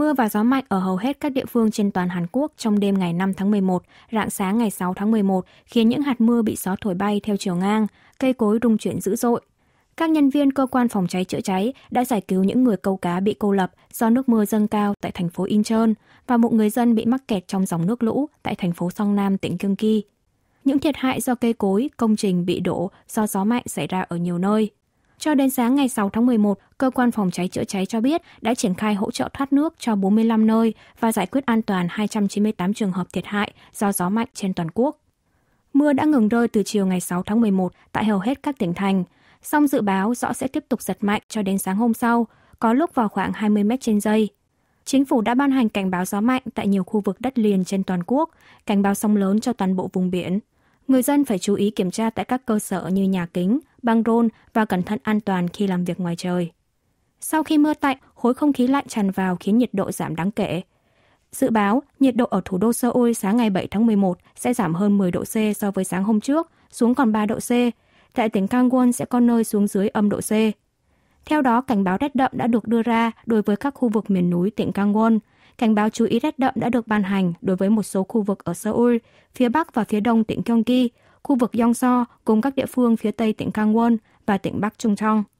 Mưa và gió mạnh ở hầu hết các địa phương trên toàn Hàn Quốc trong đêm ngày 5 tháng 11, rạng sáng ngày 6 tháng 11 khiến những hạt mưa bị gió thổi bay theo chiều ngang, cây cối rung chuyển dữ dội. Các nhân viên cơ quan phòng cháy chữa cháy đã giải cứu những người câu cá bị cô lập do nước mưa dâng cao tại thành phố Incheon và một người dân bị mắc kẹt trong dòng nước lũ tại thành phố Song Nam, tỉnh Gyeonggi. Những thiệt hại do cây cối, công trình bị đổ do gió mạnh xảy ra ở nhiều nơi. Cho đến sáng ngày 6 tháng 11, cơ quan phòng cháy chữa cháy cho biết đã triển khai hỗ trợ thoát nước cho 45 nơi và giải quyết an toàn 298 trường hợp thiệt hại do gió mạnh trên toàn quốc. Mưa đã ngừng rơi từ chiều ngày 6 tháng 11 tại hầu hết các tỉnh thành. Song dự báo rõ sẽ tiếp tục giật mạnh cho đến sáng hôm sau, có lúc vào khoảng 20 m trên giây. Chính phủ đã ban hành cảnh báo gió mạnh tại nhiều khu vực đất liền trên toàn quốc, cảnh báo sóng lớn cho toàn bộ vùng biển. Người dân phải chú ý kiểm tra tại các cơ sở như nhà kính, băng rôn và cẩn thận an toàn khi làm việc ngoài trời. Sau khi mưa tạnh, khối không khí lạnh tràn vào khiến nhiệt độ giảm đáng kể. Dự báo, nhiệt độ ở thủ đô Seoul sáng ngày 7 tháng 11 sẽ giảm hơn 10 độ C so với sáng hôm trước, xuống còn 3 độ C. Tại tỉnh Gangwon sẽ có nơi xuống dưới âm độ C. Theo đó, cảnh báo rét đậm đã được đưa ra đối với các khu vực miền núi tỉnh Gangwon, cảnh báo chú ý rét đậm đã được ban hành đối với một số khu vực ở Seoul, phía Bắc và phía Đông tỉnh Gyeonggi, khu vực Yongso cùng các địa phương phía Tây tỉnh Gangwon và tỉnh Bắc Trung Trong.